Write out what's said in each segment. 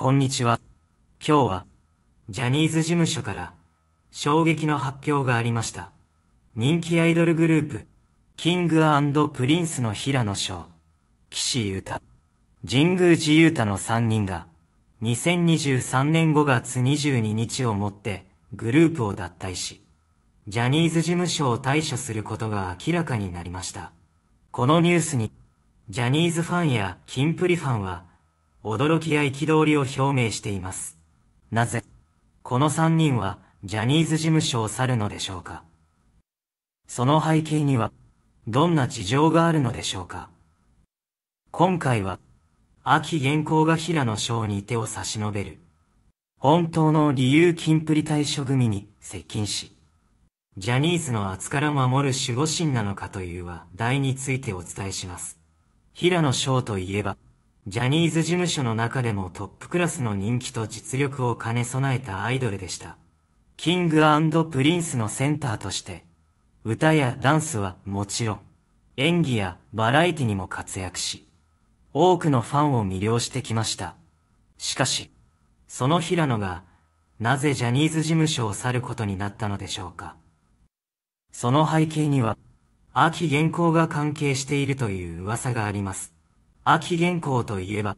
こんにちは。今日は、ジャニーズ事務所から、衝撃の発表がありました。人気アイドルグループ、キングプリンスの平野翔、岸優太、神宮寺優太の3人が、2023年5月22日をもって、グループを脱退し、ジャニーズ事務所を退所することが明らかになりました。このニュースに、ジャニーズファンやキンプリファンは、驚きや憤りを表明しています。なぜ、この3人は、ジャニーズ事務所を去るのでしょうかその背景には、どんな事情があるのでしょうか今回は、秋原稿が平野翔に手を差し伸べる。本当の理由金プリ対処組に接近し、ジャニーズの圧から守る守護神なのかという話題についてお伝えします。平野翔といえば、ジャニーズ事務所の中でもトップクラスの人気と実力を兼ね備えたアイドルでした。キングプリンスのセンターとして、歌やダンスはもちろん、演技やバラエティにも活躍し、多くのファンを魅了してきました。しかし、その平野が、なぜジャニーズ事務所を去ることになったのでしょうか。その背景には、秋原稿が関係しているという噂があります。秋原稿といえば、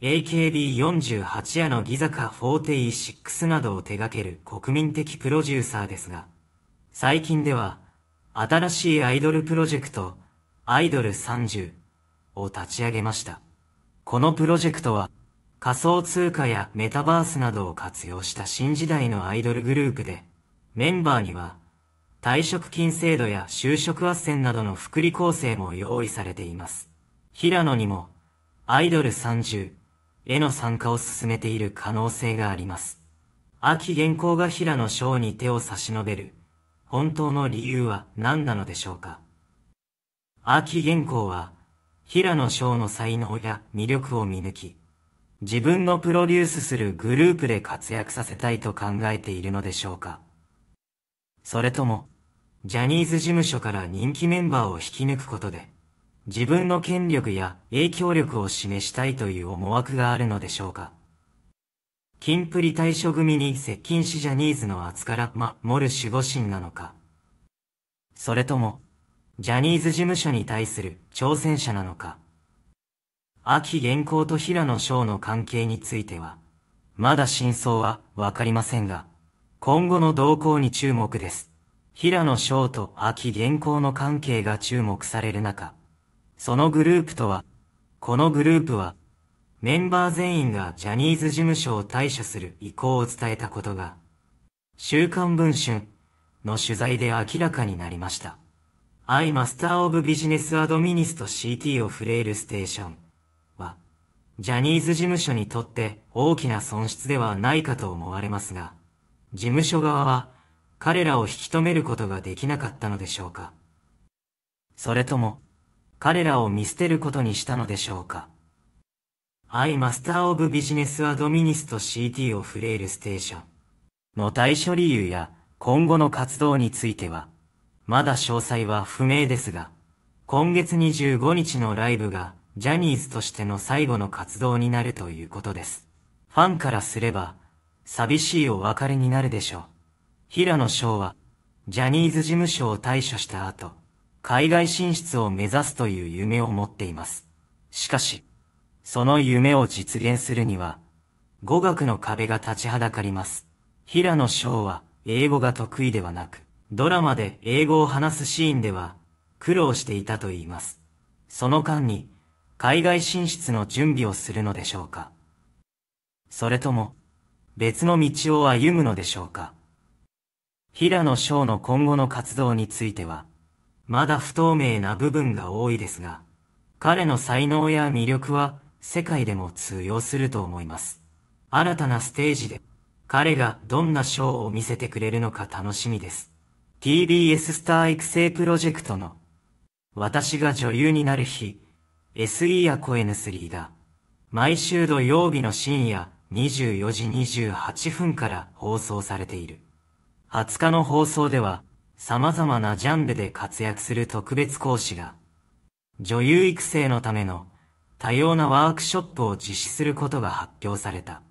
AKB48 やギザカ46などを手掛ける国民的プロデューサーですが、最近では、新しいアイドルプロジェクト、アイドル30を立ち上げました。このプロジェクトは、仮想通貨やメタバースなどを活用した新時代のアイドルグループで、メンバーには、退職金制度や就職斡旋などの福利厚生も用意されています。平野にも、アイドル30への参加を進めている可能性があります。秋原稿が平野翔に手を差し伸べる、本当の理由は何なのでしょうか秋原稿は、平野翔の才能や魅力を見抜き、自分のプロデュースするグループで活躍させたいと考えているのでしょうかそれとも、ジャニーズ事務所から人気メンバーを引き抜くことで、自分の権力や影響力を示したいという思惑があるのでしょうか。金プリ対処組に接近しジャニーズの圧から守る守護神なのか。それとも、ジャニーズ事務所に対する挑戦者なのか。秋原稿と平野翔の関係については、まだ真相はわかりませんが、今後の動向に注目です。平野翔と秋原稿の関係が注目される中、そのグループとは、このグループは、メンバー全員がジャニーズ事務所を退所する意向を伝えたことが、週刊文春の取材で明らかになりました。アイマスターオブビジネスアドミニスト CT をフレイルステーションは、ジャニーズ事務所にとって大きな損失ではないかと思われますが、事務所側は彼らを引き止めることができなかったのでしょうか。それとも、彼らを見捨てることにしたのでしょうか。I Master of Business Administ CT をフレイルステーションの対処理由や今後の活動については、まだ詳細は不明ですが、今月25日のライブがジャニーズとしての最後の活動になるということです。ファンからすれば、寂しいお別れになるでしょう。平野翔は、ジャニーズ事務所を退所した後、海外進出を目指すという夢を持っています。しかし、その夢を実現するには、語学の壁が立ちはだかります。平野翔は英語が得意ではなく、ドラマで英語を話すシーンでは苦労していたと言います。その間に、海外進出の準備をするのでしょうかそれとも、別の道を歩むのでしょうか平野翔の今後の活動については、まだ不透明な部分が多いですが、彼の才能や魅力は世界でも通用すると思います。新たなステージで彼がどんなショーを見せてくれるのか楽しみです。TBS スター育成プロジェクトの私が女優になる日 SE やコエヌスリー毎週土曜日の深夜24時28分から放送されている。20日の放送では様々なジャンルで活躍する特別講師が、女優育成のための多様なワークショップを実施することが発表された。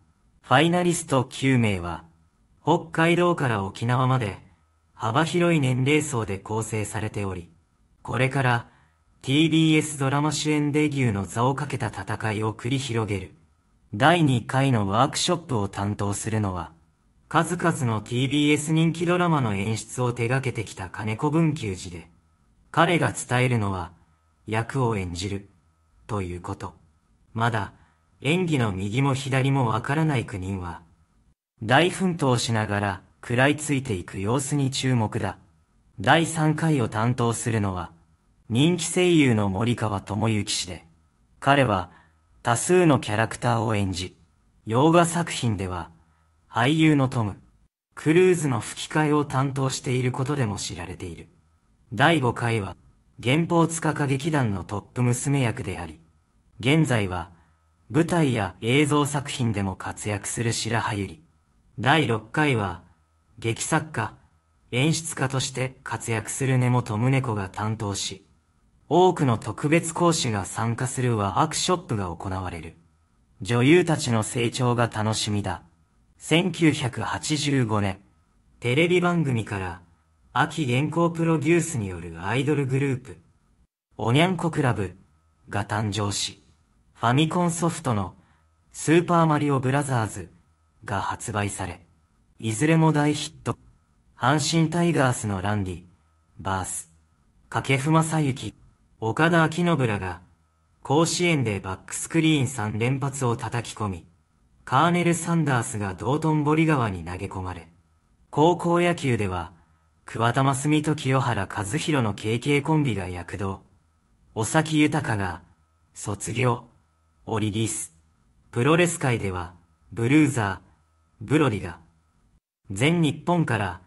ファイナリスト9名は、北海道から沖縄まで幅広い年齢層で構成されており、これから TBS ドラマ主演デビューの座をかけた戦いを繰り広げる。第2回のワークショップを担当するのは、数々の TBS 人気ドラマの演出を手掛けてきた金子文久寺で、彼が伝えるのは、役を演じる、ということ。まだ、演技の右も左もわからない9人は、大奮闘しながら食らいついていく様子に注目だ。第3回を担当するのは、人気声優の森川智之氏で、彼は多数のキャラクターを演じ、洋画作品では、俳優のトム、クルーズの吹き替えを担当していることでも知られている。第5回は、原宝塚歌劇団のトップ娘役であり、現在は、舞台や映像作品でも活躍する白羽ゆり。第6回は、劇作家、演出家として活躍する根本宗子が担当し、多くの特別講師が参加するワークショップが行われる。女優たちの成長が楽しみだ。1985年、テレビ番組から、秋原稿プロデュースによるアイドルグループ、おにゃんこクラブが誕生し、ファミコンソフトのスーパーマリオブラザーズが発売され、いずれも大ヒット。阪神タイガースのランディ、バース、掛布ゆき、岡田秋信らが、甲子園でバックスクリーン3連発を叩き込み、カーネル・サンダースが道頓堀川に投げ込まれ、高校野球では、桑田真澄と清原和弘の KK コンビが躍動。尾崎豊が、卒業、オリリース。プロレス界では、ブルーザー、ブロリが、全日本から、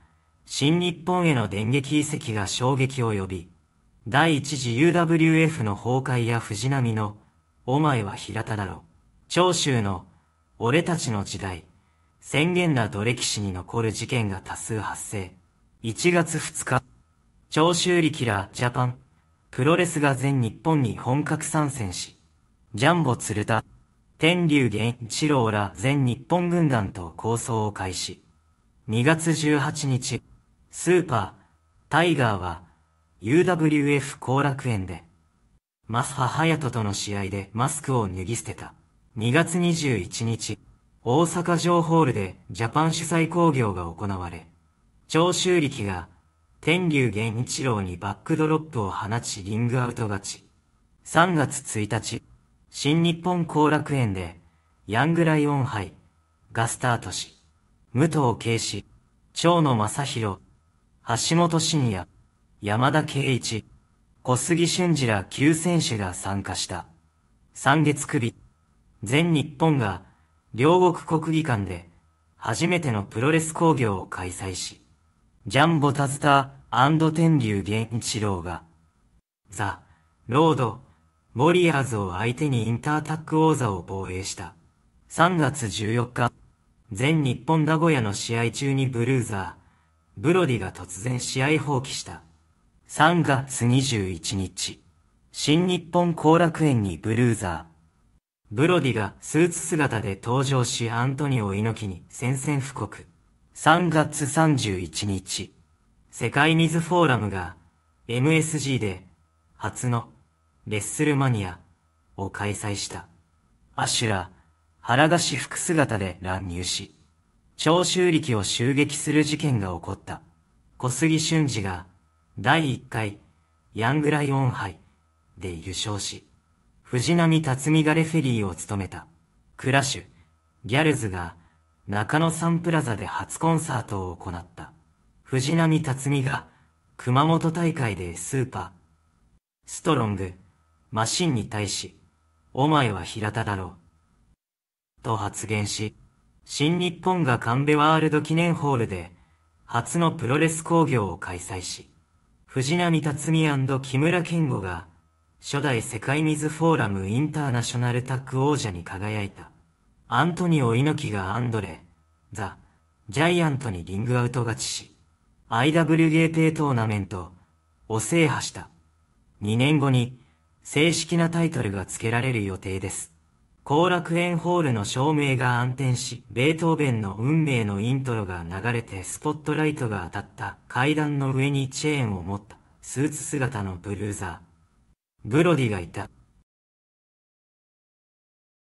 新日本への電撃移籍が衝撃を呼び、第一次 UWF の崩壊や藤波の、お前は平田だろ、長州の、俺たちの時代、宣言など歴史に残る事件が多数発生。1月2日、長州力らジャパン、プロレスが全日本に本格参戦し、ジャンボ鶴田、天竜源一郎ら全日本軍団と構想を開始。2月18日、スーパー、タイガーは、UWF 後楽園で、マスハハヤトとの試合でマスクを脱ぎ捨てた。2月21日、大阪城ホールでジャパン主催工業が行われ、長州力が天竜源一郎にバックドロップを放ちリングアウト勝ち。3月1日、新日本後楽園で、ヤングライオン杯がスタートし、武藤慶司、長野正宏、橋本慎也、山田圭一、小杉俊二ら9選手が参加した。3月首。全日本が両国国技館で初めてのプロレス工業を開催し、ジャンボタズター天竜源一郎が、ザ・ロード・ウォリアーズを相手にインタータック王座を防衛した。3月14日、全日本名古屋の試合中にブルーザー、ブロディが突然試合放棄した。3月21日、新日本後楽園にブルーザー、ブロディがスーツ姿で登場しアントニオ猪木に宣戦布告。3月31日、世界ニズフォーラムが MSG で初のレッスルマニアを開催した。アシュラ、腹が私服姿で乱入し、長州力を襲撃する事件が起こった。小杉俊二が第1回ヤングライオン杯で優勝し、藤波辰美がレフェリーを務めた、クラッシュ、ギャルズが、中野サンプラザで初コンサートを行った。藤波辰美が、熊本大会でスーパー、ストロング、マシンに対し、お前は平田だろう。と発言し、新日本が神戸ワールド記念ホールで、初のプロレス工業を開催し、藤波辰美木村健吾が、初代世界水フォーラムインターナショナルタッグ王者に輝いた。アントニオ猪木がアンドレ、ザ、ジャイアントにリングアウト勝ちし、IWGP トーナメントを制覇した。2年後に正式なタイトルが付けられる予定です。後楽園ホールの照明が暗転し、ベートーベンの運命のイントロが流れてスポットライトが当たった階段の上にチェーンを持ったスーツ姿のブルーザー。ブロディがいた